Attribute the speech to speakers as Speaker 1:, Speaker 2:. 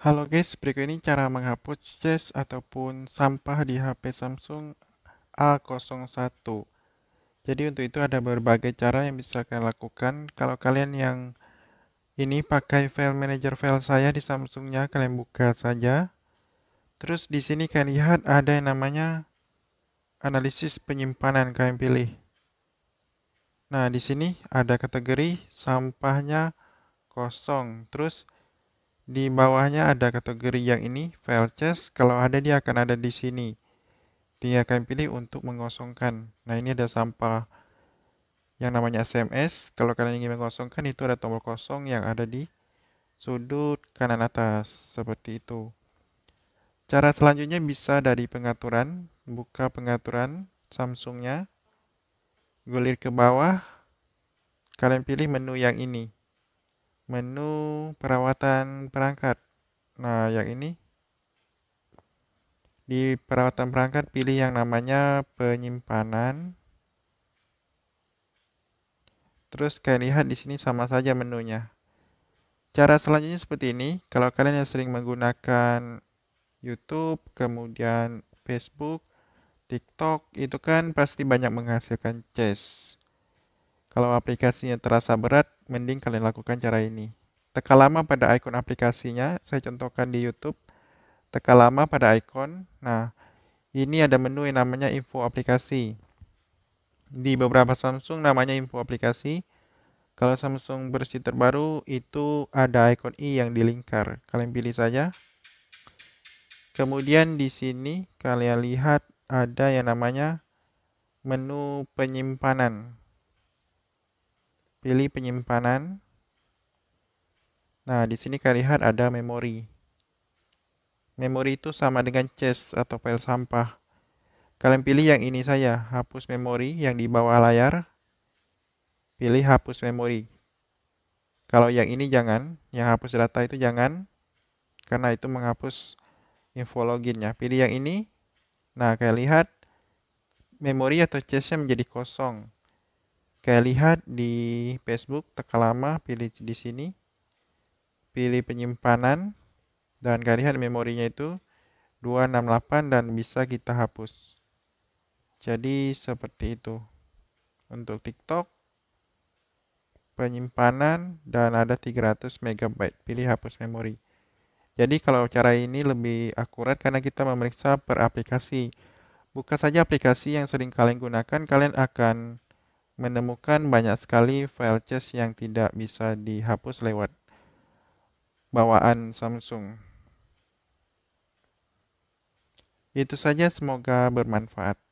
Speaker 1: Halo guys, berikut ini cara menghapus cache ataupun sampah di HP Samsung A01. Jadi untuk itu ada berbagai cara yang bisa kalian lakukan. Kalau kalian yang ini pakai file manager file saya di Samsungnya, kalian buka saja. Terus di sini kalian lihat ada yang namanya analisis penyimpanan kalian pilih. Nah, di sini ada kategori sampahnya kosong. Terus di bawahnya ada kategori yang ini, file chest. Kalau ada, dia akan ada di sini. Dia akan pilih untuk mengosongkan. Nah, ini ada sampah yang namanya SMS. Kalau kalian ingin mengosongkan, itu ada tombol kosong yang ada di sudut kanan atas. Seperti itu. Cara selanjutnya bisa dari pengaturan. Buka pengaturan Samsungnya. Gulir ke bawah. Kalian pilih menu yang ini menu perawatan perangkat. Nah, yang ini di perawatan perangkat pilih yang namanya penyimpanan. Terus kalian lihat di sini sama saja menunya. Cara selanjutnya seperti ini. Kalau kalian yang sering menggunakan YouTube, kemudian Facebook, TikTok, itu kan pasti banyak menghasilkan chest. Kalau aplikasinya terasa berat, mending kalian lakukan cara ini. tekan lama pada ikon aplikasinya, saya contohkan di YouTube. tekan lama pada ikon. Nah, ini ada menu yang namanya info aplikasi. Di beberapa Samsung namanya info aplikasi. Kalau Samsung bersih terbaru itu ada ikon i yang dilingkar. Kalian pilih saja. Kemudian di sini kalian lihat ada yang namanya menu penyimpanan pilih penyimpanan. Nah, di sini kalian lihat ada memori. Memori itu sama dengan chest atau file sampah. Kalian pilih yang ini saya. hapus memori yang di bawah layar. Pilih hapus memori. Kalau yang ini jangan, yang hapus data itu jangan, karena itu menghapus info loginnya. Pilih yang ini. Nah, kalian lihat memori atau chestnya menjadi kosong kayak lihat di Facebook lama pilih di sini pilih penyimpanan dan kalian lihat memorinya itu 268 dan bisa kita hapus jadi seperti itu untuk TikTok penyimpanan dan ada 300 MB pilih hapus memori jadi kalau cara ini lebih akurat karena kita memeriksa per aplikasi buka saja aplikasi yang sering kalian gunakan kalian akan menemukan banyak sekali file cache yang tidak bisa dihapus lewat bawaan Samsung. Itu saja, semoga bermanfaat.